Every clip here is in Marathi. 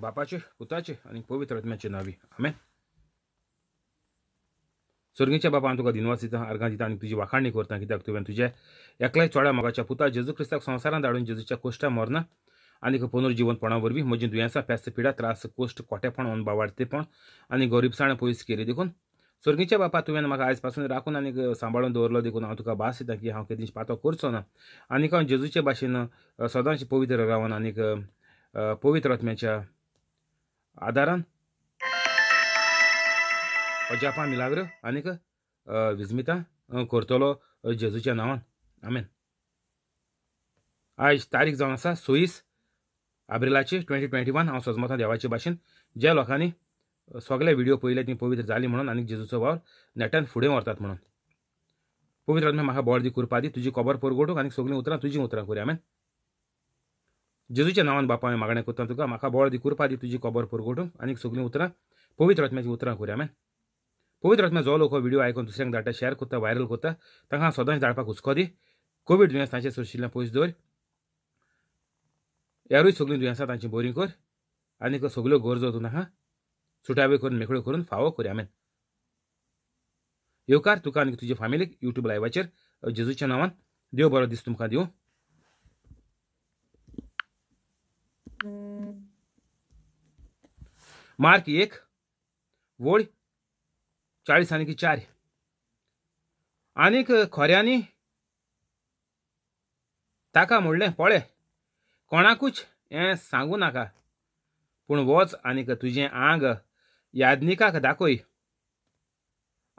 बापाचे पुताचे आणि पवित्र आत्म्याचे नावी आमेन स्वर्गीच्या बापा तुका दिनवास दिता अर्घां दिता आणि तुझी वाखाणणी करता कित्याक तुवें तुझ्या एकल्या चोड्या मगाच्या पुता जेजू क्रिस्ताक संसारात धाडून जेजूच्या कोश्टा मरना आणि पुनर्जीवनपणा वरवीं म्हजी दुयेंसां पेस्त पिडा त्रास कोश्ट कोटेपण अन बावाडतेपण आणि गरीबसाण पयस केली देखून स्वर्गीच्या बापा तुवें म्हाका आयज पासून राखून आणि सांबाळून दवरलो देखून हांव तुका भास येता की हांव केदींच पातो करचो ना आनीक हांव जेजूचे भाशेन सदांच पवित्र रावन आनीक पवित्र आत्म्याच्या आधारण अजापा मिलाग्र आनीक विस्मिता करतलो जेजूच्या नांवान आमेन आयज तारीख जावन आसा सोयीस एप्रिलाची ट्वेंटी ट्वेंटी वन हांव सजमता देवाचे भाशेन ज्या लोकांनी सगळे व्हिडिओ पयले ती पवित्र जाली म्हणून आनी जेजूचो वावर नेटान फुडें व्हरतात म्हणून पवित्र म्हाका बॉड दी कुरपा दी तुजी कोबर पोरगोटूक आनी सगळीं उतरां तुजी उतरां करूया आमेन जेजूच्या नांवान बापा हांवें मागणें करता तुका म्हाका बोळ दी कुरपा दी तुजी कबर पुरगोटूं आनी सगळीं उतरां पवित्र आत्म्याची उतरां करूं हांवें पवित्र आत्म्या जो लोक हो व्हिडिओ आयकून दुसऱ्यांक धाडटा शेअर करता व्हायरल करता तांकां हांव सदांच धाडपाक हुस्को दी कोवीड दुयेंस तांचे सोशिल्ल्यां पयस दवर यारूय सगळीं दुयेंसां तांची बोरी कर आनीक सगल्यो गरजो तूं नाका सुटावे करून मेकळ्यो करून फावो कर हांवें येवकार तुका आनी तुजे फामिलीक युट्यूब लायव्हाचेर जेजूच्या नांवान देव बरो दीस तुमकां दिवं मार्क एक वोळ चाळीस आणि चार आनीक खोऱ्यांनी ताका म्हणलें पळे कोणाकूच हें सांगू नाका पूण वच आनीक तुझे आंग याज्ञिकाक दाखय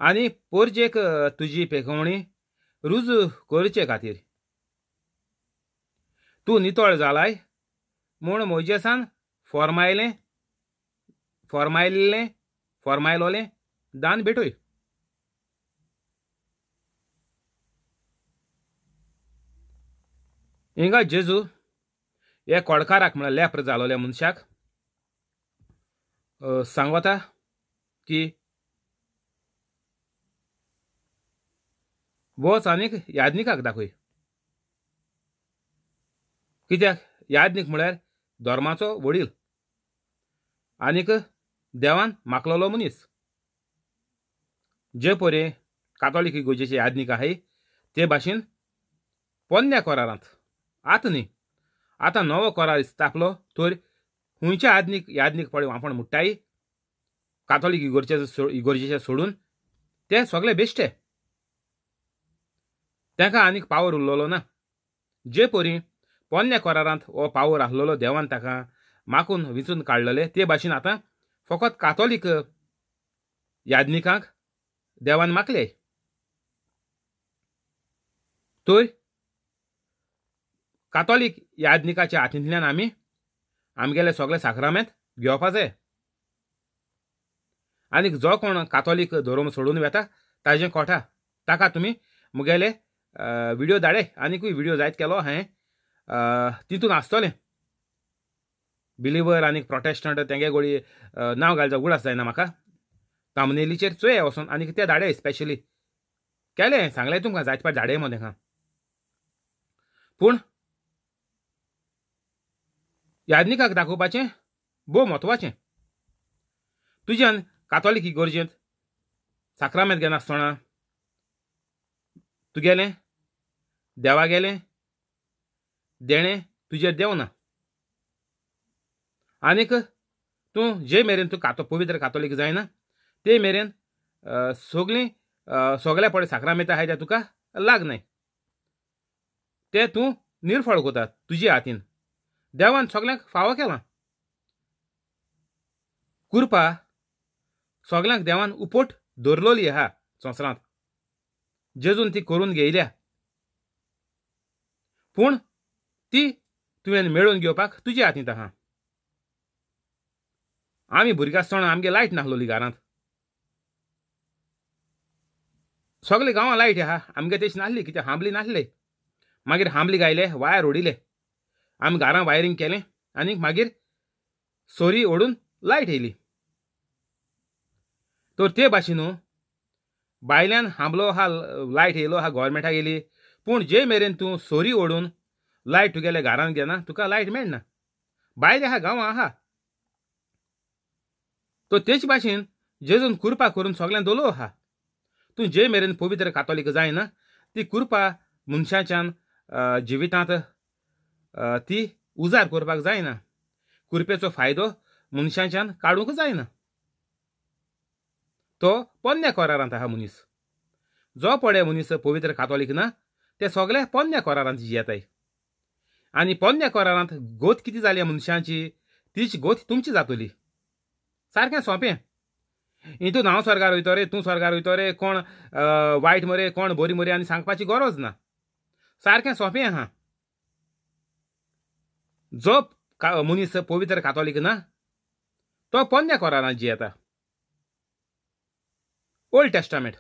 आनी पोरजेक तुझी पेखवणी रुजू करचे खातीर तू नितळ जालाय मूळ मोजे सांग फॉर्मायले फॉर्माइल ओले दान भेटुय हिंगा जेजू या कोडकार लेप्र जालोल्या मनशाक सांगवता की वच आनीक याज्ञिकाक दाख कित्याक यादनीक म्हळ्यार धर्माचो वडील आनीक देवान माकलोलो मनीस जे पोरे कातोलिक गोजेचे आदनीक आहे ते भाशेन पोन्न्या करारांत आता न्ही आतां नवो करार स्थापलो तर खंयचे आदनीक यादनीक पडे वांपण मुट्टाई कातोलीक इगोरचे इगोर्जेचे सोडून ते सगळे बेश्टे तांकां आनीक पावर उरलोलो ना जे परी पोरण्या कोरारांत हो पावर आहलोलो देवान ताका माकून विचून काडलेले ते भाशेन आतां फकत कातोलीक याज्ञिकांक देवान मागले थंय कातोलीक याज्ञिकाच्या हातींतल्यान आमी आमगेले सगळे साखरामेंत घेवपाचे आनीक जो कोण कातोलीक धर्म सोडून वेता ताजे कोठा ताका तुमी मुगेले व्हिडिओ धाडे आनीकूय व्हिडिओ जायत केलो हांवें तितून आसतलें बिलिवर आनी प्रोटेस्टंट तेंगे गोळी नांव घालचा उगडास जायना म्हाका तामनेलीचेर चोय वचोन आनी ते धाडे स्पेशली केले सांगले तुमकां जायत पाट धाडे मगो तेका पूण याज्ञिकाक दाखोवपाचें बो म्हत्वाचें तुज्यान कातोलीक गोरजेंत साक्रामेंत घेनासतना तुगेलें देवा गेलें देणे तुझे देव ना आनीक तू जे मेरेन तू कातो पवित्र कातोलीक जायना ते मेरेन सगळी सगळ्या पडे साकरा मेता आहाय त्या तुका लागनाय ते तू निर्फळ कोता तुजे हातीन देवान सगळ्यांक फावो केला कुरपा सगळ्यांक देवान उपोट दवरलोली आहा संवसारांत जेजून ती करून घेयल्या पूण ती तुवें मेळोवन घेवपाक तुजे हातींत आहा आमी भुरग्यां आसतना आमगे लायट नासलोली घरांत सगले गांवां लायट आहा आमगे तेश नासली कित्याक हांबली नासले मागीर हांबली गायले वायर ओडिले आमी घरां वायरींग केलें आनी मागीर सोरी ओडून लायट येयली तर ते भाशेन न्हू बायल्यान हांबलो हा लायट येयलो हा गोवोरमेंटाक येयली पूण जे मेरेन तूं सोरी ओडून लायट तुगेले घरान घेना तुका लायट मेळना बायल आहा गांवां आहा तो तेच भाशेन जेजून कुरपा करून सगळ्यांक दोलो आहा तूं जे मेरेन पवित्र कातोलीक जायना ती कुरपा मनशाच्यान जिवितांत ती उजार करपाक जायना कुरपेचो फायदो मनशाच्यान काडूंक जायना तो पोन्न्या करारांत आहा मनीस जो पडे मनीस पवित्र कातोलीक ना ते सगळे पोन्न्या करारांत जियेताय आणि पोन्न्या कोरारांत गोत किती झाली मनशांची तीच गोत तुमची जातली सारकें सोंपें हितून हांव स्वर्गार वयतो रे तूं स्वर्गार वयतो रे कोण वायट मरे कोण बरी मरे आनी सांगपाची गरज ना सारकें सोंपें आहा जो मनीस पवित्र कातोलीक ना तो पोन्न्या करारांत जियेता ओल्ड टेस्टामेंट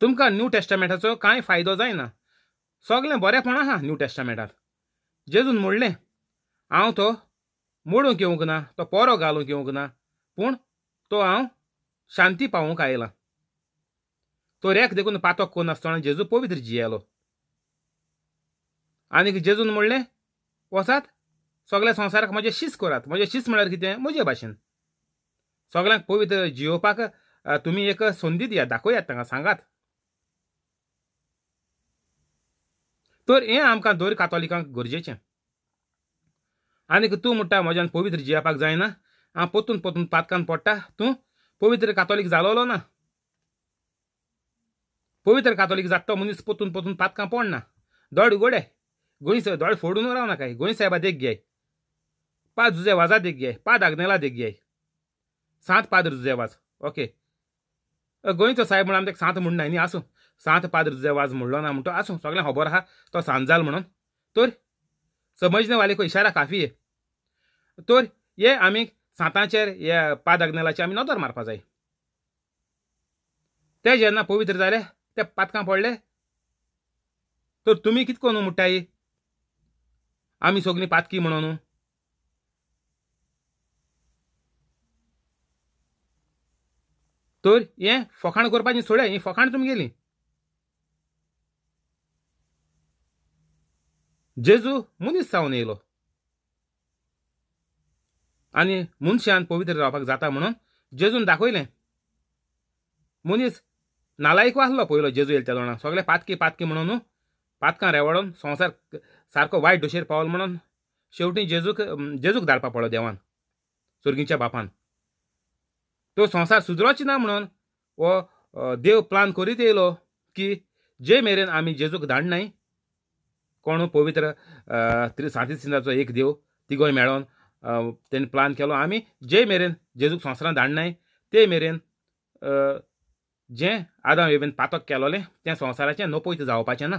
तुमकां न्यू टेस्टामेंटाचो कांय फायदो जायना सगलें बरेंपण आहा न्यू टेस्टामेंटार जेजून मोडलें हांव तो मोडूंक येवंक ना तो पोरो घालूंक येवंक ना पूण तो हांव शांती पावूंक आयलां तो रेख देखून पातोक कोण आसतना जेजू पवित्र जियेलो आनीक जेजून म्हणलें वसात सगल्या संवसाराक म्हजें शीस करात म्हजें शीस म्हळ्यार कितें म्हजे भाशेन सगल्यांक पवित्र जियोवपाक तुमी एक संदी दियात दाखयात तांकां सांगात तर हे आमकां दर कातोलिकांक गरजेचें आनीक तूं म्हणटा म्हज्यान पवित्र जियेवपाक जायना हांव पोतून पोतून पातकान पडटा तूं पवित्र कातोलीक जालोलो ना पवित्र कातोलीक जात तो मनीस पोतून पोतून पातकां पडना दोड गोडे गोंयस दोळ फोडून रावना काय गोंय साहेबा देख घे पांच जुजेवाजा देख घे पाच आग्नेला देख घे सात जुजे वाज ओके गोंयचो साहेब म्हण आमी ताका सात म्हणना न्ही आसूं सात पाद्र आवाज म्हणलो ना म्हणतो असो सगळ्यांना खबर आहा तो सांजाल म्हणून तर समजणे वाले इशारा काफी आहे तर हे आम्ही सातांचे हे पाद आम्ही नदर मारपा जाय ते जेन्ना पवित्र झाले ते पातकां पडले तर तुम्ही कितको न्हू हो म्हणटाय आमी सगळी पातकी म्हणून तर हे फखाण करपाची सोडे ही फखाण तुमी गेली जेजू मुनीस सावन येयलो आनी मनशान पवित्र रावपाक जाता म्हणून जेजून दाखयलें मनीस नालायक आसलो पयलो जेजू येल त्या सगळे पातकी पातकी म्हणून न्हू पातकां रेवडोन संवसार सारको वायट दोशेर पावलो म्हणून शेवटी जेजूक जेजूक धाडपा पडलो देवान सुर्गीच्या बापान तो संवसार सुधरोच ना म्हणून हो देव प्लान करीत येयलो की जे मेरेन आमी जेजूक धाडनाय कोण पवित्र सांती सिंधाचो एक देव तिगोय मेळोन तेणें प्लान केलो आमी जे मेरेन जेजूक संवसारांत धाडनाय ते मेरेन जे आदाम येवेन पातक केलोलें त्या संवसाराचें नोपयत जावपाचें ना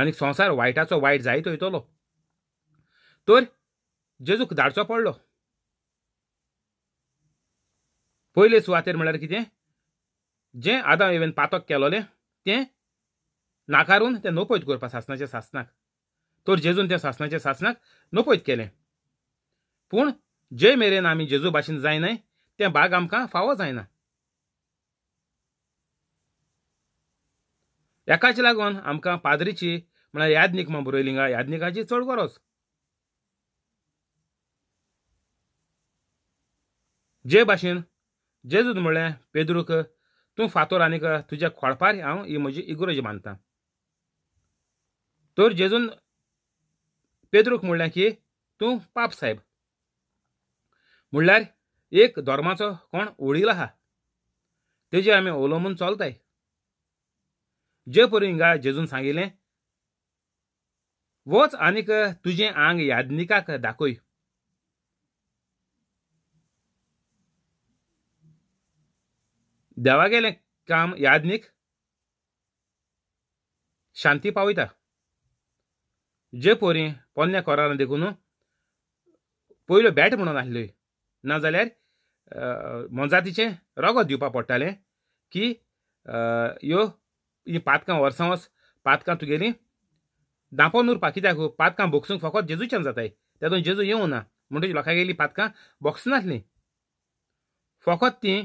आनी संवसार वायटाचो वायट जायत वयतलो तर जेजूक धाडचो पडलो पयले सुवातेर म्हळ्यार कितें जे आदाम येवेन पातक केलोलें तें नाकारून ते नोपयत करपा सासनाच्या सासनाक तर जेजून त्या सासनाच्या सासनाक नोपयत केले पूण जे मेरेन आमी जेजू भाशेन जायनाय ते भाग आमकां फावो जायना एकाचे लागून आमकां पाद्रीची म्हळ्यार याज्ञिक म्हण बरयलिंगा याज्ञिकाची चड गरज जे भाशेन जेजूत म्हणलें पेद्रूक तूं फातोर आनीक तुज्या खोळपार हांव ही म्हजी इगोरज मानतां तर जेजून पेद्रूक म्हणलें की तूं पाप साहेब म्हणल्यार एक धर्माचो कोण ओळखीलो आहा तेजे आमी अवलंबून चलताय जे परी हिंगा जेजून सांगिल्लें वच आनीक तुजें आंग याज्ञिकाक दाखय देवागेलें काम यादनीक शांती पावयता जे पोरी पोन्या कोरारां देखून पयलो बॅट म्हणून आसल्यो नाजाल्यार मोंजातीचें रगत दिवपा पडटालें की ह्यो हीं पातकां वर्सां वर्स पातकां तुगेलीं दापोन उरपाक कित्याक पातकां बोक्सूंक फकत जेजूच्यान जाताय तातूंत जेजू येवं ना म्हणटकीर लोकां गेलीं पातकां बॉक्स नासलीं फकत तीं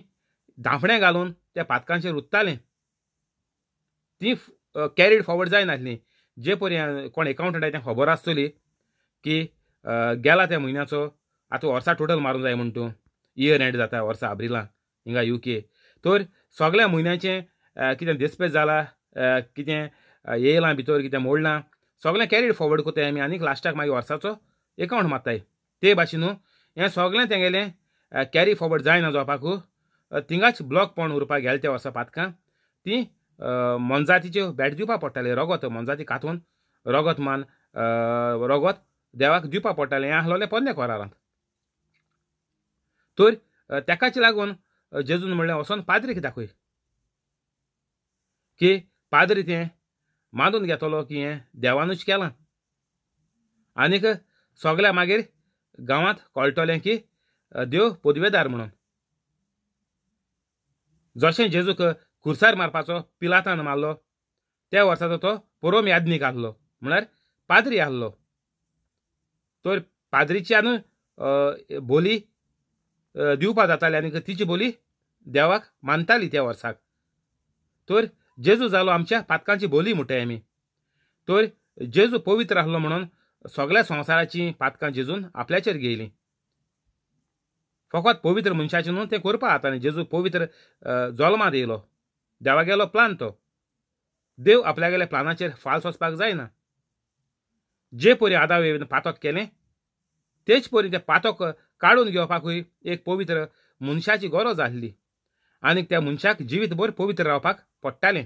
धांपणे घालून त्या पातकांचेर उत्तालें तीं कॅरीड फॉवर्ड जायनासलीं जे परी कोण आहे ते खबर आसतली की गेला त्या म्हयन्याचो आतां वर्सा टोटल मारूंक जाय म्हण तूं इयर एंड जाता वर्सा आब्रिला हिंगा यू के तर सगळ्या म्हयन्याचें कितें डिस्पॅच जाला कितें येयलां भितर कितें मोडलां सगळें कॅरीड फॉरवर्ड कोत्ताय आमी आनीक लास्टाक मागीर वर्साचो एकावंट मारताय ते भाशेन हे हें सगळें कॅरी फॉरवर्ड जायना जावपाकू तिंगाच ब्लॉक पण उरपाक गेले त्या वर्सा पातकां ती मनजातीच्यो बॅट दिवपा पडटाले रगत मनजाती कातून रगत मान रगत देवाक दिवपा पडटालें हें पन्ने पोन्ने कोरारांत तर तेकाच लागून जेजून म्हणलें वचून पाद्रीक दाखय की पाद्री तें मानून घेतलो की हे देवानूच केलां आनीक सगल्या मागीर गांवांत कळटलें की देव पदवेदार म्हणून जशें जेजूक खुर्सार मारपाचो पिलातान मारलो त्या वर्साचो तो परोम याज्ञीक आसलो म्हळ्यार पाद्री आसलो तर पाद्रीच्यान बोली दिवपा जाताली आनी तिची बोली देवाक मानताली त्या वर्साक तर जेजू जालो आमच्या पातकांची बोली म्हणटाय आमी तर जेजू पवित्र आसलो म्हणून सगळ्या संवसाराची पातकां जेजून आपल्याचेर घेयली फकत पवित्र मनशाचे न्हू तें करपा आतां जेजू पवित्र जल्मात येयलो देवा गेलो प्लान तो देव गेल्या प्लानाचेर फाल्स वचपाक जायना जे पोरी आदा वेळ पातोक केलें तेच परी तें पातोक काडून घेवपाकूय एक पवित्र मनशाची गरज आसली आनी त्या मनशाक जिवीतभर पवित्र रावपाक पडटालें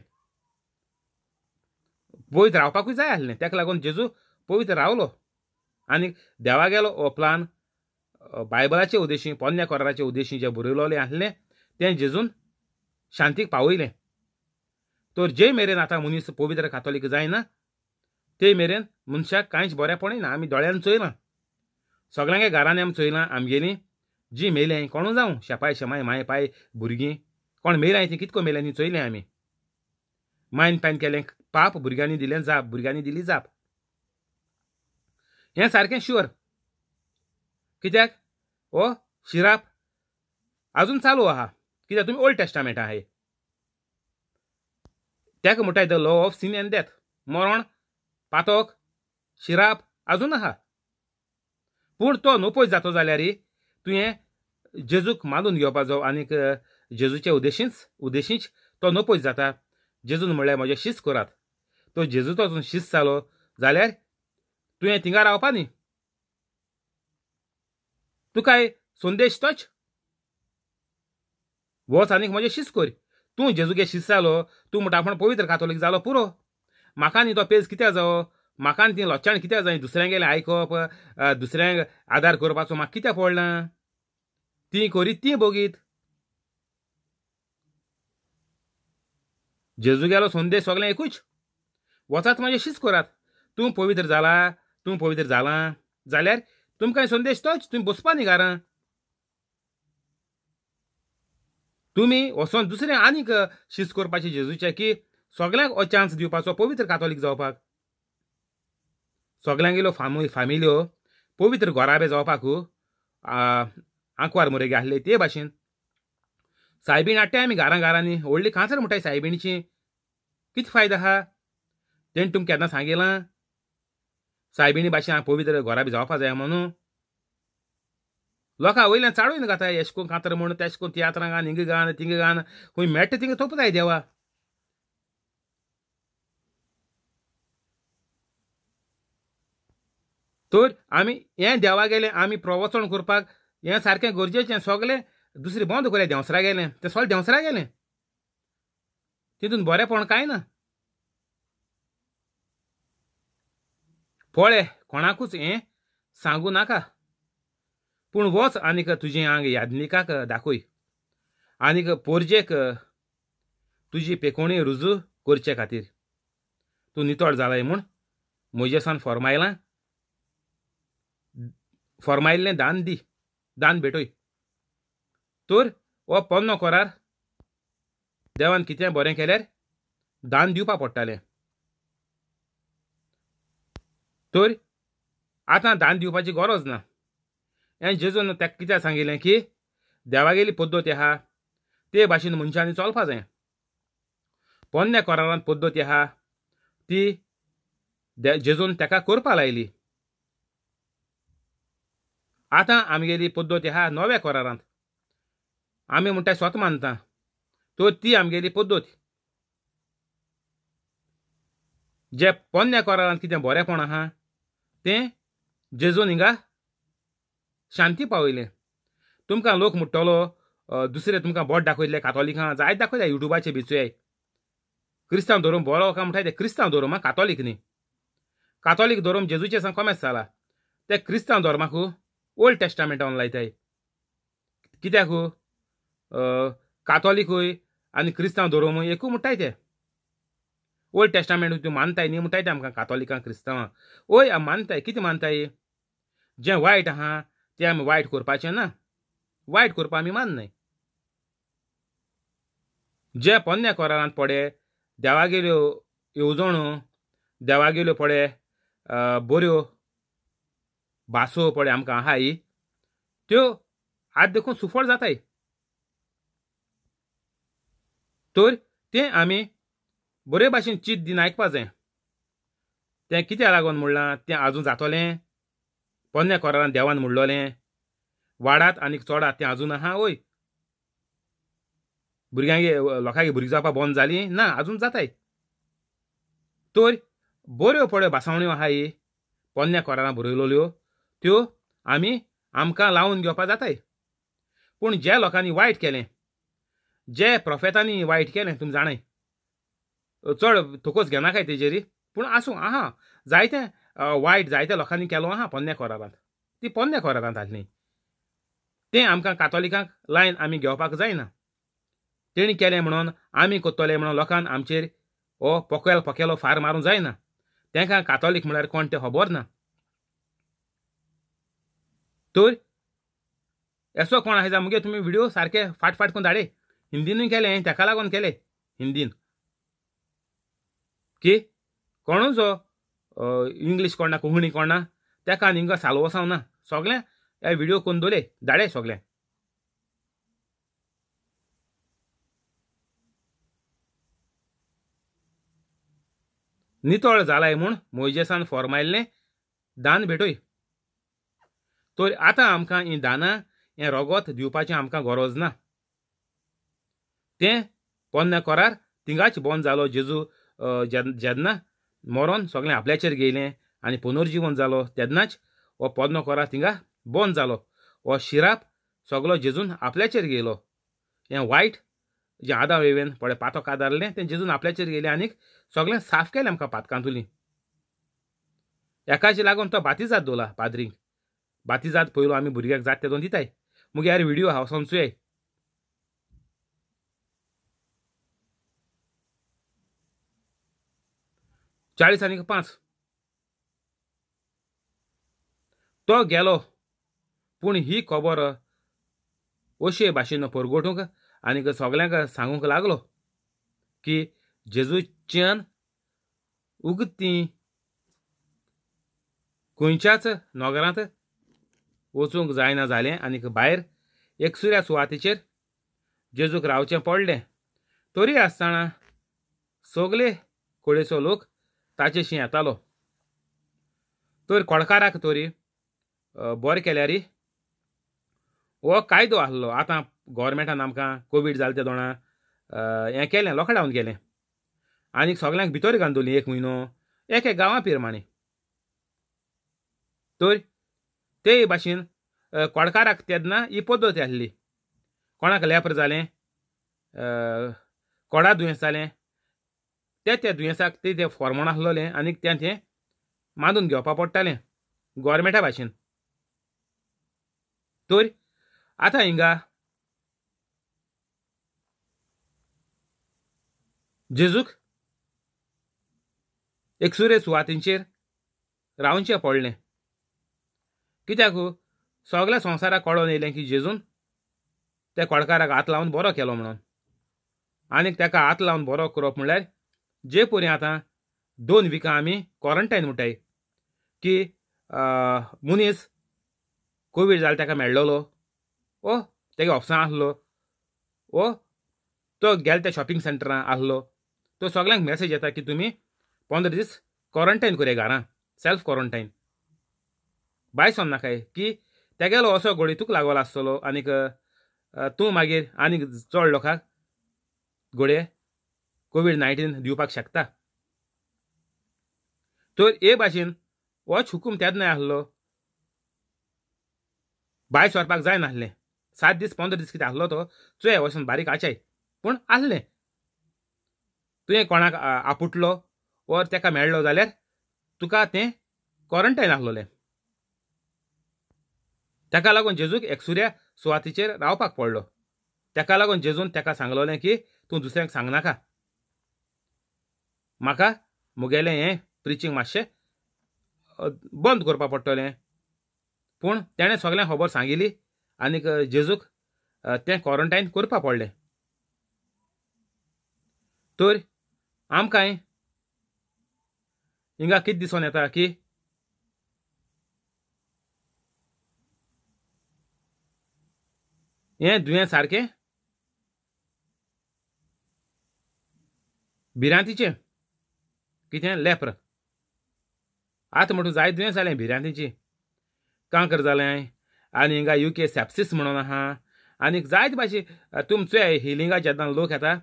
पवित्र रावपाकूय जाय आसलें ताका लागून जेजू पवित्र रावलो आनी देवा गेलो हो प्लान बायबलाचे उद्देशी पोन्या कोराचे उद्देशी जे बरयलोलें आसलें तें जेजून शांतीक पावयलें तर जे मेरेन आता मनीस पवित्र कातोलीक जायना ते मेरेन मनशाक कांयच बरे पडना आमी दोळ्यान चोयलां सगळ्यांगे घरांनी आमी चोयलां आमगेली जी मेले कोणू जावं शेपाय शेमाय माय पाय भुरगीं कोण मेल्यां तीं कितको मेले ती चोयल्यां आमी मायन पायन केलें पाप भुरग्यांनी दिलें जाप भुरग्यांनी दिली जाप हें सारकें शुअर कित्याक ओ शिराप अजून चालू आहा कित्याक तुमी ओल्ड टेस्टामेंट आहा त्याक म्हणटाय the law of sin and death मरण पातोक शिराप अजून आहा पूण तो नोपोज जातो जाल्यार तुवें जेजूक मानून घेवपाचो आनीक जेजूचे उदेशींच उदेशींच तो नोपोज जाता जेजून म्हणल्यार म्हजें शिस्त करात तो जेजूचो तुजो शिस्त जालो जाल्यार तुवें थिंगा रावपा न्ही तुकाय संदेश तोच वच आनीक म्हजें शिस्त कोर तूं जेजुगे शिस्त जालो तूं म्हणटा आपण पवित्र कातोलीक जालो पुरो म्हाका न्ही तो पेज कित्याक जावो म्हाका ती लोचाण कित्याक जाय दुसऱ्यांगेलें आयकप दुसऱ्यांक आदार करपाचो म्हाका कित्याक पडलां ती करीत ती बोगीत जेजुगेलो संदेश सगळें एकूच वचात म्हाजे शिस करात तूं पवित्र जाला तूं पवित्र जालां जाल्यार तुमकां संदेश तोच तुमी बसपा न्ही घरां तुम्ही वचोन दुसरे आनीक शिस्त करपाची जेजूचे की सगळ्यांक हो चान्स दिवपाचो पवित्र कातोलीक जावपाक सगल्यांगेलो फामो हो, फामिल्यो पवित्र घोराबे जावपाक हो. आंकवार मुरेगे आसले ते भाशेन सायबीण हाडटाय आमी घरां घरांनी व्हडली कांसर म्हणटाय सायबिणीची कित फायदो आहा तेणें तुमकां केन्ना सांगिलां सायबिणी भाशेन पवित्र घराबी जावपाक जाय म्हणून लोकां वयल्यान चाळून घाताय अशकोन कातर म्हणून तियात्रां गान हिंग घाग घा खुं मेटा मेळटा तोपत आहे देवा तर आमी हे देवा गेले आमी प्रवचन करपाक हे सारखे गरजेचे सगळे दुसरे बोंद देंवसरा गेले ते सगळे देंवसरा गेले तितून बरेपण कांय ना पळय कोणाकूच हें सांगू नाका पूण वच आनीक तुजे आंग याज्ञिकाक दाखय आनीक पोरजेक तुजी पेकोणी रुजू करचे खातीर तूं नितळ जालाय म्हूण सावन फॉर्मायलां फॉर्मायल्लें दान दी दान भेटोय तर हो पन्नो करार देवान कितें बरें केल्यार दान दिवपा पडटालें तर आतां दान दिवपाची गरज ना आणि जेजून त्या कित्याक सांगिल्लें की देवागेली पद्दती आहा ते भाशेन मनशांनी चलपा जाय पोन्न्या करारांत पद्दती आहा ती जेजून ताका करपा लायली आतां आमगेली पद्दती आहा नव्या करारांत आमी म्हणटा स्वत मानता तो ती आमगेली पद्धत जे पोन्न्या कोरारांत कितें बरेंपण आहा तें जेजून हिंगा शांती पावयले तुमकां लोक म्हणटलो दुसरे तुमकां बोट दाखयले कातोलिकां जायत दाखयता युट्यूबाचेर भिचुयाय क्रिस्तांव धोरम बरो काय म्हणटा ते क्रिस्तांव धोरोम कातोलीक न्ही कातोलीक धोरोम जेजूचे सावन कॉमेस जाला ते क्रिस्तांव धर्माक ओल्ड टेस्टामेंटावन लायताय कित्याक कातोलिकूय आनी क्रिस्तांव धोरोम एकू म्हणटाय ते ओल्ड टेस्टामेंट तूं मानताय न्ही म्हणटाय ते आमकां कातोलिकां क्रिस्तांवां ओय मानताय कितें मानताय जें वायट आहा ते आम्ही वाईट करपाचे ना वायट करपा आमी नाही जे पोन्न्या कोरारांत पडे देवागेल्यो येवजण्यो देवागेल्यो पडे बऱ्यो भासो पडे आमकां आहाय त्यो आज देखून सुफळ जाताय तर ते आमी बरे भाशेन चीत दिन आयकपा जाय तें कित्याक लागून म्हणलां तें आजून जातोलें पोन्ने कोरारान देवान म्हणलोलें वाडात आनी चोडात तें आजून आहा ओय भुरग्यांगे लोकांगे भुरगीं जावपाक बंद जाली ना आजून जाताय तर बऱ्यो पड्यो भासावण्यो ही पोरण्या कोरारां बरयलोल्यो त्यो आमी आमकां लावन घेवपा जाताय पूण ज्या लोकांनी वायट केलें जे प्रोफेतांनी वायट केलें तुमी जाणाय चड तोकोच घेनाकाय तेजेरी पूण आसूं आहा जायतें वायट जायत्या लोकांनी केलो आहा पोन्ने खोराबांत ती पोन्ने खोराबांत आसली तें आमकां कातोलिकांक लायन आमी घेवपाक जायना तेणी केलें म्हणून आमी कोत्तोले म्हणून लोकांक आमचेर हो पोकेल पोकेलो फार मारूंक जायना तांकां कातोलीक म्हळ्यार कोण तें खबर ना तर असो कोण आसा मुगे तुमी व्हिडिओ सारके फाट फाट करून धाडे हिंदीनूय केलें ताका लागून केले हिंदीन की कोणूच इंग्लीश कोणा कोंकणी कोणा तेका आनी हिंगा सालो वसाव ना हे व्हिडिओ कोण दोले धाडे सगळ्यां नितळ जालाय म्हूण मोयजेसान फॉर्मायल्लें दान भेटोय तर आतां आमकां हीं दानां हें रगत दिवपाची आमकां गरज ना तें पोन्ना कोरार तिंगाच बोंद जालो जेजू जेन्ना मरोन सगळें आपल्याचेर गेलें आनी पुनर्जीवन जालो तेन्नाच हो कोरा थिंगा बंद जालो हो शिराप सगळो जेजून आपल्याचेर गेलो हें वायट जें आदां वेवेन पडे पातो कादारलें तें जेजून आपल्याचेर गेलें आणि सगळें साफ केलें आमकां पातकांतुली एकाचे लागून तो बातीजात दोला पाद्रींक बातीजात पयलो आमी भुरग्याक जात तेदोन दिताय मुगे यार व्हिडिओ हांव सोमचुयाय चाळीस आणि पाच तो गेलो पूण ही खबर अशे भाशेन परगोटूंक आनीक सगल्यांक सांगूंक लागलो की जेजूच्यान उगती खंयच्याच नगरांत वचूंक जायना जालें आनीक भायर एकसुऱ्या सुवातेचेर जेजूक रावचें पडलें तरी आसतना सगले कुडेचो लोक ताचे शी येतालो तर कोणकाराक तोरी बरें रे हो कायदो आसलो आतां गोवोरमेंटान आमकां कोवीड जालें त्या दोणा हें केलें लॉकडावन केलें आनीक सगल्यांक भितर घालतली एक म्हयनो एक एक गांवां पिरमाणे तर ते भाशेन कोडकाराक तेदना ही पद्दत आसली कोणाक लेप्र जालें कोडा दुयेंस जालें ते त्या दुयेंसाक ते तें फॉर्मण आसलोलें आनी तें तें मानून घेवपा पडटालें गोवोरमेंटा भाशेन तर आतां हिंगा जेजूक एकसुरे सुवातींचेर रावचें पडलें कित्याक सगल्या संवसाराक कळोन येयलें की जेजून त्या कोडकाराक हात लावन बरो केलो म्हणून आनीक ताका हात लावन बरो करप म्हळ्यार जे पोरे आता दोन विकां आम्ही क्वारंटाईन म्हणटाय की मुनीस कोवीड झाला त्याका मेळ्ळलो ओ तेगे ऑप्शन आसलो ओ तो गेला त्या शॉपिंग सेंटरां आसलो तो सगळ्यांक मेसेज येता की तुम्ही पंदरा दीस क्वारंटाईन करया घरां सेल्फ क्वारंटाईन बाय नाकाय की तेगेलो असो तुका लागलो आसतलो आनीक तूं मागीर आनीक चड लोकांक गोडये कोविड नायन्टीन दिवपाक शकता तर हे भाशेन होच हुकूम तेदनाय आसलो भायर सरपाक जायनासलें सात दीस पंदरा दीस कितें आसलो तो चोय वचून बारीक आचाय पूण आसले तुवें कोणाक आपुटलो ओर तेका मेळ्ळो जाल्यार तुका तें क्वॉरंटायन आसलोलें ताका लागून जेजूक एकसुऱ्या सुवातीचेर रावपाक पडलो ताका लागून जेजून तेका सांगलोलें की तूं दुसऱ्यांक सांगनाका म्हाका मुगेलें हें प्रिचींग मातशें बंद करपा पडटलें पूण तेणें सगळें खबर सांगिल्ली आनीक जेजूक तें क्वॉरंटायन करपा पडलें तर आमकांय हिंगा कितें दिसून येता की हें दुयें सारकें भिरांतीचें कितें लेप्र आतां म्हणून जायत दुयेंस जालें भिरांतीची कांकर जालें आनी हिंगा यू के सॅप्सीस म्हणून आहा आनीक जायत भाशे तुमचे हिलिंगा जेन्ना लोक येता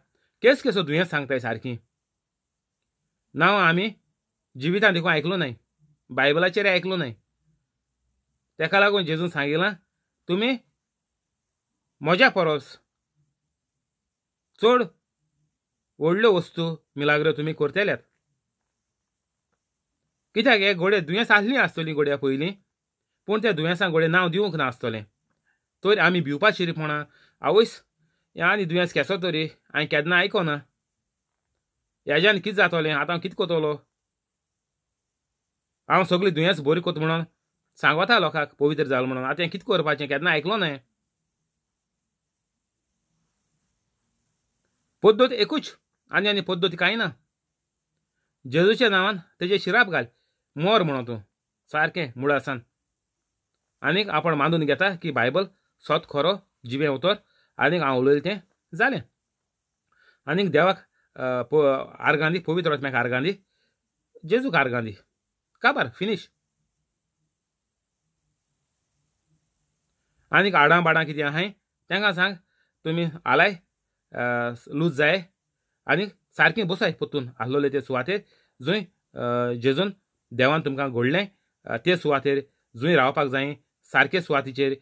केस केसो दुयेंस सांगताय सारकीं नांव आमी जिवितां देखून आयकलो न्हय बायबलाचेर आयकलो न्हय तेका लागून जेजून सांगिलां तुमी मजा परोस चड व्हडल्यो वस्तू मिलाग्र तुमी करतल्यात कित्याक हे घोडे दुयेंस आसली आसतली घोड्या पयलीं पूण त्या दुयेंसांक घोडे नांव दिवंक ना आसतलें तर आमी भिवपा शिरीपणां आवयस हें आनी दुयेंस केसो तरी हांवें केन्ना आयकोना हेज्यान कितें जातोलें आतां हांव कितें कोतोलो हांव सगळीं दुयेंस बरी कोत म्हणून सांगोता लोकांक पवित्र जाल म्हणून आतां हें कितें करपाचें केन्ना आयकलो ना पद्दत एकूच आनी आनी पद्दत कांय ना जेजूच्या नांवान तेजे शिराप घाल मोर म्हणो तूं सारकें मुळासान आनीक आपण मानून घेता की बायबल सोत खरो जिवे उतर आनीक हांव उलयलें तें जालें आनीक देवाक आर्गांदी दी पवित्र आत्म्याक आर्गां जेजूक आर्गां काबार फिनीश आनीक आडां बाडां कितें आहाय तांकां सांग तुमी आलाय लूज जाय आनीक सारकें बसाय पोत्तून आसलोले ते सुवातेर जंय जेजून देवान तुमकां घडलें ते सुवातेर जुंय रावपाक जाय सारके सुवातीचेर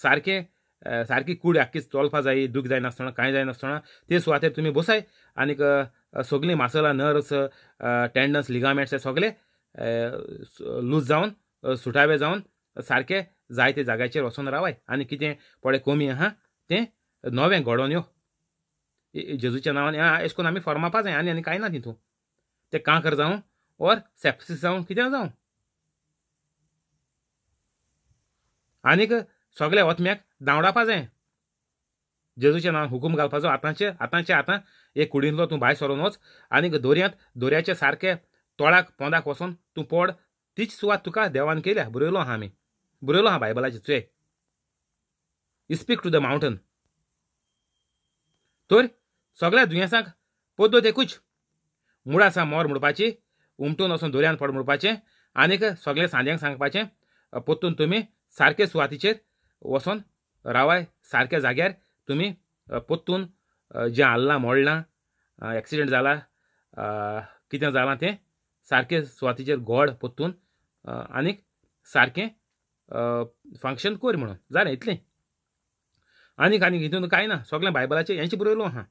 सारके सारकी कूड आख्खी चलपा जाय दूख जायनासतना कांय जायनासतना ते सुवातेर तुमी बसाय आनीक सगळीं मासलां नर्व्स टेंडन्स लिगामेंट्स हे सगळे लूज जावन सुटावे जावन सारके जाय ते जाग्याचेर वचोन रावाय आनी कितें पडे कमी आहा तें नवें घडोवन यो जेजूच्या नांवान एश करून आमी फर्मापा जाय आनी आनी कांय ना तितू तें कांकर जावं और सेप्सिस जावन कितें जावं आनीक सगल्या वतम्याक दांवडावपा जाय जेजूच्या नांव हुकूम घालपाचो आतांचे आतांचे आतां एक कुडींतलो तूं भायर सरून वच आनीक दोर्यांत दोर्याचे सारके तोळाक पोंदाक वचून तूं पड तीच सुवात तुका देवान केल्या बरयलो हा आमी बरयलो आहा बायबलाचे चुये इस्पीक टू द मावंटन तर सगळ्या दुयेंसांक पद्दत एकूच आसा मोर म्हणपाची उमटून वचून दोऱ्यान पड म्हणपाचें आनीक सगळे सांज्यांक सांगपाचें पोत्तून तुमी सारके सुवातीचेर वचून रावाय सारक्या जाग्यार तुमी पोत्तून जें हाल्लां मोडलां एक्सिडेंट जाला कितें जालां तें सारके सुवातीचेर घोड पोत्तून आनीक सारकें फंक्शन कोर म्हणून जालें इतलें आनीक आनीक हितून कांय ना सगळें बायबलाचें हेंचें बरयलो आहा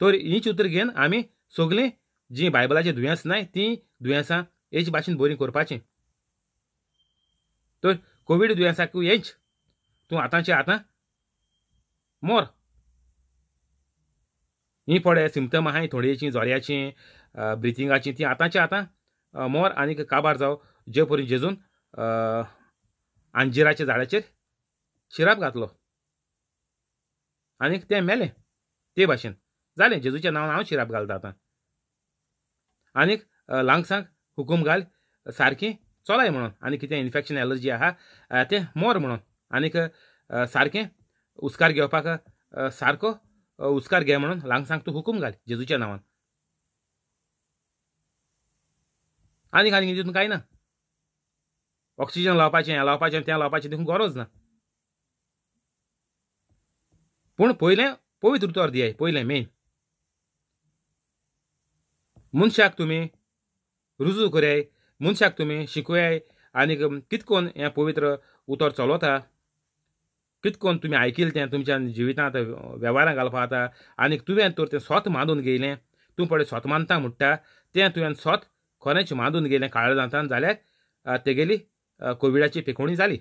तर हीच उतर घेवन आमी सगलीं जी बायबलाचें दुयेंस नाय ती दुयेंसां हेच भाशेन बरी करपाचें तर कोवीड दुयेंसाक हेच तूं आतांचे आतां मोर ही पडे सिमटम आहाय थोड्यांची झोऱ्याची ब्रिथिंगाचीं ती आतांचे आतां मोर आनीक काबार जावं जे परी जेजून आंजिराच्या झाडाचेर शिराप घातलो आनीक ते मेले ते भाशेन जाले जेजूच्या नांवान हांव शिराप घालता आतां आनीक लांगसांक हुकूम घाल सारखी चलाय म्हणून आनी कितें इन्फेक्शन एलर्जी आहा ते मोर म्हणून आनीक सारकें उस्कार घेवपाक सारको उस्कार घे म्हणून लांगसांग तू हुकूम घाल जेजूच्या नांवान आणि आनीक तितून कांय ना ऑक्सिजन लावपाचें हें लावपाचें तें लावपाचें देखून गरज ना पूण पयलें पवित्र उतर दियाय पयलें मेन मनशाक तुमी रुजू करयाय मनशाक तुमी शिकोयाय आनी कितकोन हें पवित्र उतर चलोता कितकोन तुमी आयकिल तें तुमच्या जिवितांत वेव्हारां घालपा जाता आनी तुवें तर तें स्वत मानून घेयलें तूं पडे स्वत मानता म्हणटा तें तुवें स्वत खरेंच मानून घेयलें काळजांतान जाल्यार तेगेली कोविडाची पिकोवणी जाली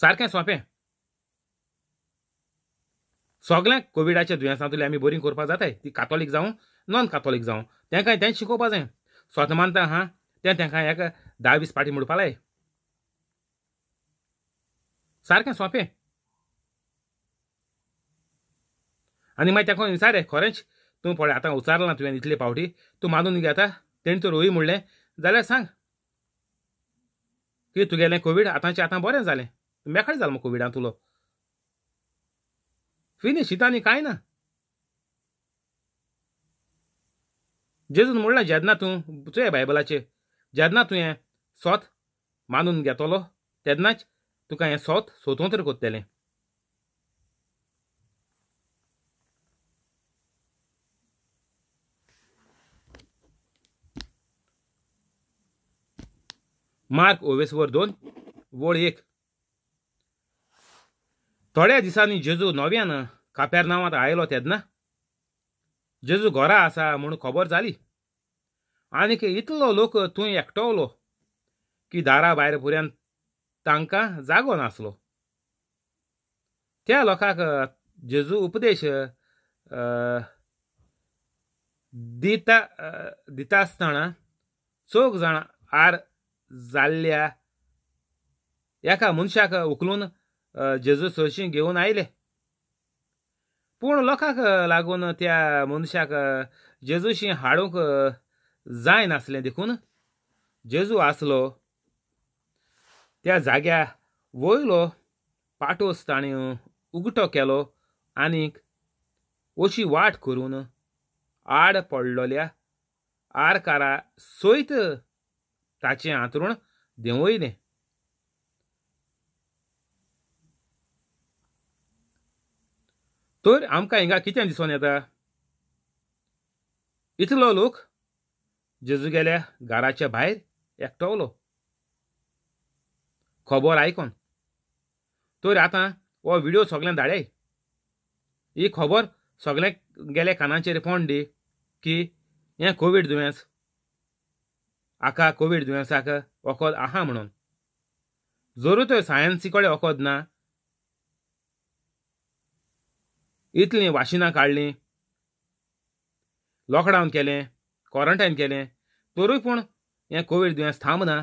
सारकें सोंपें सगळ्यां कोविडाच्या दुयेंसांतले आम्ही आमी बोरींग करपा जाताय ती कातोलीक जावं नॉन कातोलीक जावं तेंकाय तें शिकोवपा जाय मानता हा तें तेंकां एक धा वीस पाटी म्हणपा लाय सारकें सोंपें आनी मागीर तेका विचारे खरेंच तूं पळय आतां उचारलां तुवें इतले पावटी तूं मानून घेता तेणी तूं रोही म्हणलें जाल्यार सांग की तुगेलें कोवीड आतांचें आतां बरें जालें मेकळें जालो मग कोविडान तुलो ಫಿನಿಶ್ काय ना जेजून म्हणलां जेन्ना तूं बायबलाचे बायबलाचेर जेन्ना तुवें सोत मानून घेतलो तेन्नाच तुका हें सोत स्वतंत्र कोत्तलें मार्क ओवेसवर दोन वळ एक थोड्या दिसांनी जेजू नव्यान नांवांत आयलो तेदना, जेजू घरा आसा म्हूण खबर जाली आनीक इतलो लोक थंय एकटवलो की दारा भायर पुऱ्यान तांकां जागो नासलो त्या लोकांक जेजू उपदेश दिता दिता आसतना चोग जाण आर जाल्ल्या एका मनशाक उखलून जेजू सोशीन घेऊन आयले पूण लोकांक लागून त्या मनशाक जेजूशी हाडूंक जायनासलें देखून जेजू आसलो त्या जाग्या वयलो पाटोस ताणी उगटो केलो आनीक अशी वाट करून आड पडलोल्या आरकारा सयत ताचें आंतरूण देंवयलें तर आमकां हिंगा कितें दिसून येता इतलो लोक गेल्या घराच्या भायर एकटोलो खबर आयकोन तर आतां हो व्हिडियो सगळ्यांक धाडय ही खबर सगळ्यांक गेल्या कानाचेर पोंड दी की हें कोवीड दुयेंस आका कोवीड दुयेंसाक वखद आहा म्हणून जरूर तर सायन्सी कडेन वखद ना इतलीं वाशिनां काडलीं लॉकडावन केलें क्वॉरंटायन केलें तरूय पूण हें कोवीड दुयेंस थांबना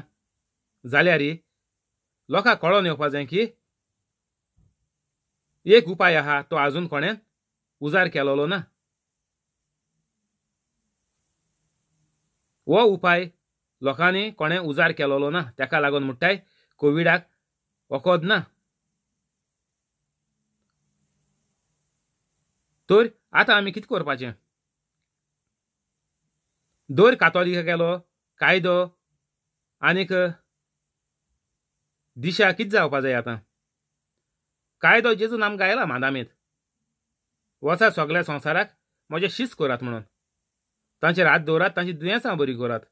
जाल्यार लोकांक कळोन येवपा जाय की एक उपाय आहा तो आजून कोणें उजार केलोलो ना हो उपाय लोकांनी कोणें उजार केलोलो ना तेका लागून म्हणटाय कोविडाक वखद ना तर आता आम्ही कितें करपाचें दर कातोलिका गेलो कायदो आनीक दिशा कित जावपा जाय आता कायदो जेजून आमकां आयला मादामेत वसा सगळ्या संवसाराक म्हजे शिस्त करात म्हणून तांचे रात दवरात तांची दुयेंसां बरी करात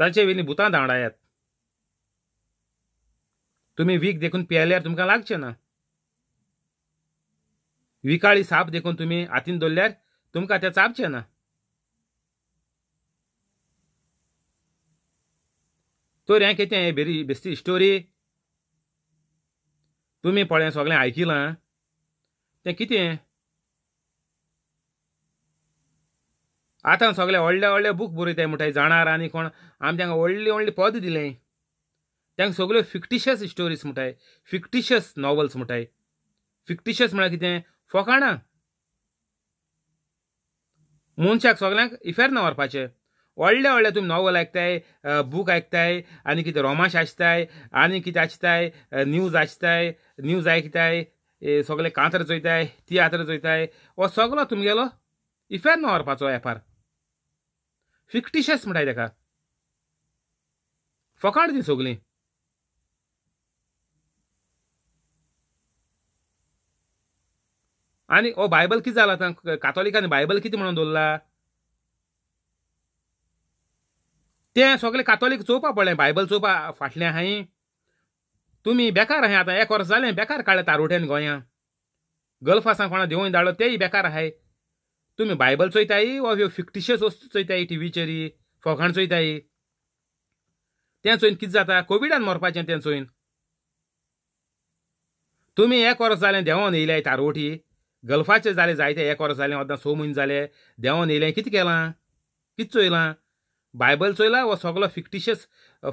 तांचे वेली भुतां धांवडायात तुम्ही वीक देखून पियाल्यार तुमकां लागचे ना विकाळी साप देखून तुम्ही हातीन दोल्ल्यार तुमकां त्या चापचे ना तर हें कितें हे बेरी बेस्ती स्टोरी तुम्ही पळय सगळें आयकिलां तें कितें आतां सगळे व्हडले व्हडले बूक बरयताय म्हणटाय जाणार आनी कोण आमी तांकां व्हडली व्हडली पद दिलें तांकां सगळ्यो फिक्टिशियस स्टोरीज म्हणटाय फिक्टिशियस नॉवल्स म्हणटाय फिक्टिशियस म्हळ्यार कितें फकाणां मनशाक सगळ्यांक इफेर्ना व्हरपाचें व्हडले व्हडले तुमी नॉवल आयकताय बूक आयकताय आनी कितें रोमांश आसताय आनी कितें आसताय न्यूज आसताय न्यूज आयकताय सगळे कांतर चोयताय तियात्र चोयताय हो सगळो तुमगेलो इफेर ना व्हरपाचो एपार फिक्टिशस म्हणटाय ताका फकाण ती सगलीं आणि ओ बायबल किती झाला आतां बायबल किती म्हणून दवरला ते सगळे कातोलीक चोवपा पडले बायबल चोवपा फाटले हांयें तुम्ही बेकार आहे आता एक वर्स झाले बेकार काढले तारुट्यान गोंया गल्फासां कोणा देवून धाडलो तेही बेकार आहे तुम्ही बायबल चोयताय वा ह्यो फिक्टिशियस वस्तू चोयताय टीव्हीचेरी फोगाण चोयताय तें चोयन कितें जाता कोविडान मरपाचें तें चोयन तुमी एक वर्स जालें देंवोन येयल्याय तारोटी गल्फाचे झाले जायते एक वर्स जालें वदां स म्हयने जाले देंवोन येयलें कितें केलां कित चोयलां बायबल चोयलां वो सगलो फिक्टिशियस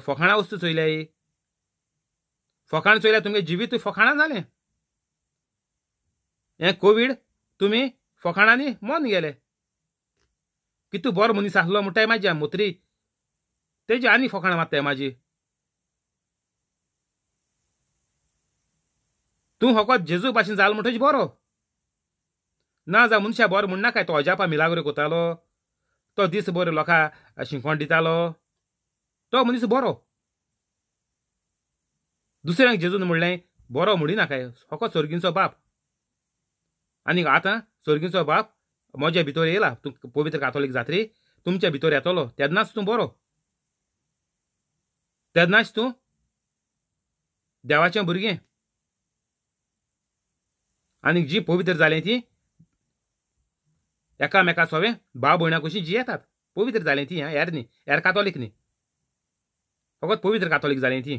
फकाणां वस्तू चोयल्याय फकाण चोयल्या तुमगे जिवीत फकाणां जालें हें कोवीड तुमी फकाणांनी मन गेले कितू बरो मनीस आसलो म्हणटाय म्हाजी मुत्री तेजी आनी फकाणां मारताय म्हाजी तूं फकत जेजू भाशेन जालो म्हणटच बरो ना जा मनशा बरो म्हणना काय तो अजापा मिलागरी कोतालो तो दीस बरो लखा शिंकोण दितालो तो मनीस बरो दुसऱ्यांक जेजून म्हणलें बरो म्हणिना काय होको सर्गींचो बाप आनी आतां सर्गींचो बाप म्हज्या भितर येयला पवित्र कातोलीक जात्री तुमच्या भितर येतलो तेन्नाच तूं बरो तेन्नाच तूं देवाचें भुरगें आणि जी पवित्र जालें ती भाव సోవే कशी కొంచెం येतात पवित्र जालें तीं हा हेर न्ही हेर कातोलीक न्ही फकत पवित्र कातोलीक जालें ती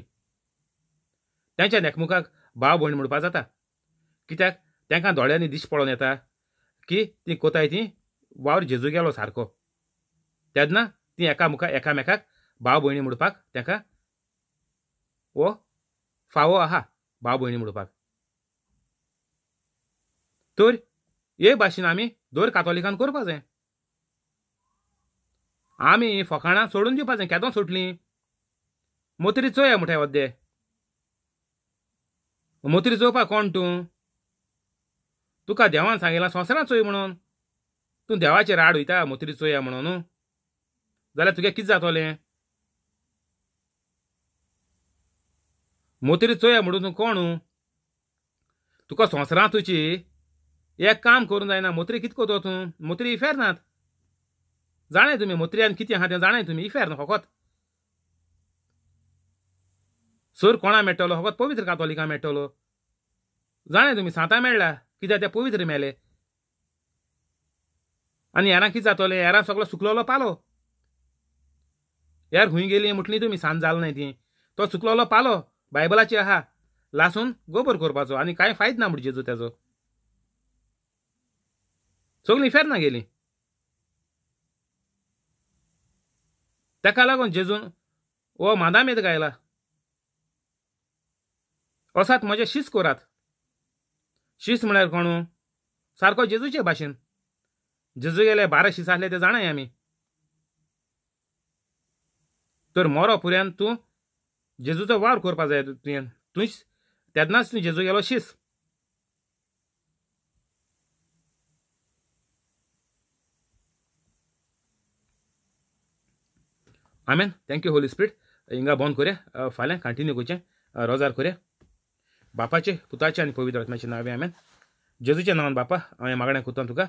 तेंच्या नेकमुखाक भाव भयण म्हणपा जाता कित्याक तेंकां दोळ्यांनी दिश पडोन येता की ती कोताय ती वावर जेजू गेलो सारको तेन्ना ती एकामुखा एकामेकाक भाव भयणी म्हणपाक तेका वो फावो आहा भाव भयणी म्हणपाक तर एक भाशेन आमी दर कातोलिकान करपाचें आमी फकाणां सोडून दिवपाचें केदो सुटलीं मोतरी चोया मुठे वद्दे मोतरी चोवपाक कोण तूं तुका देवान सांगिलां संवसारां चोय म्हणून तूं देवाचेर आड वयता मोतरी चोया म्हणून जाल्यार तुगे कितें जातोलें मोतरी चोया म्हणून तूं कोण तुका संवसारां तुजी एक काम करून जायना मोत्री कितको तो तूं मोत्री इफेरनात जाणें तुमी मोतयान कितें आहा तें जाणे तुमी इफेरना फकत सूर कोणा मेळटलो फकत पवित्र कातोलिका मेळटलो जाणें तुमी सांता मेळ्ळा कित्याक ते पवित्र मेले आनी हेरां कितें जातोलें येरां सगळो सुकलोलो पालो यार खूंय गेली म्हटली तुमी सांज जाल न्हय ती तो सुकलोलो पालो बायबलाची आहा लासून गोबर करपाचो आनी कांय फायद ना तो तेजो सगळी el गेली ताका लागून जेजून वो मादाम गायला असात म्हजे शीस कोरात शीस म्हळ्यार कोणू सारको जेजूचे भाशेन जेजू गेले बारा शीस आसले ते जाणाय आमी तर मोरो पुऱ्यान तूं जेजूचो वावर करपा जाय तुवें तुंच तेन्नाच तूं जेजू गेलो शीस आमेन थँक्यू होली होली स्पिरिट हिंगा बंद करूया फाल्यां कंटिन्यू करचें रोजार करूया बापाचे पुताचे आणि पवित्र आत्म्याचे नांवें हांवें जेजूच्या नांवान बापा हांवें मागण्या कोता तुका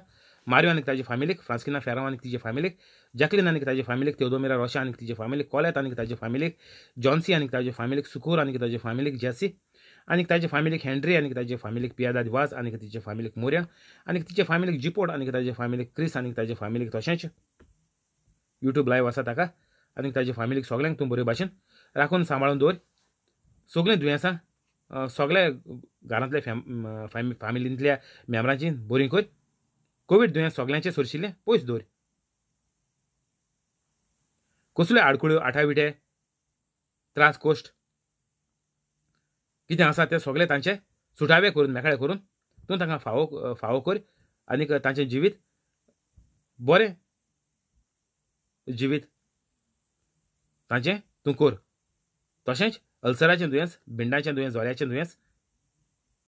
मारिओ आनी ताजे फॅमिलीक फ्रांस्किना फेरांव आनी तिजे फॅमिलीक जॅकलीन आनी ताजे फॅमिलीक तेवदोमिरा रोशा आनी तिजे फॅमिलीक कोलेत आनी ताजे फॅमिलीक जॉन्सी आनी ताजे फॅमिलीक सुकूर आनी ताजे फॅमिलीक जेसी आनी ताजे फॅमिलीक हेनरी आनी ताजे फॅमिलीक पियादा वाज आनी तिजे फॅमिलीक मोर्या आनी तिजे फॅमिलीक जिपोट आनी ताजे फॅमिलीक क्रिस आनी ताजे फॅमिलीक तशेंच युट्यूब लायव्ह आसा ताका आनी ताजी फॅमिलीक सगल्यांक तूं बरे भाशेन राखून सांबाळून दवर सगलीं दुयेंसां सगळ्या घरांतल्या फॅम फॅमिलींतल्या मेंबरांची बरी कर कोवीड दुयेंस सगळ्यांचे सोरशिल्ले पयस दवर कसल्यो आडकुळ्यो आठाविटे त्रास कोश्ट कितें आसा तें सगळे तांचे सुटावे करून मेकळे करून तूं तांकां फावो फावो कर आनीक तांचें जिवीत बरें जिवीत तूं कोर, तशेंच अल्सराचें दुयेंस भिंडाचें दुयेंस जोऱ्याचें दुयेंस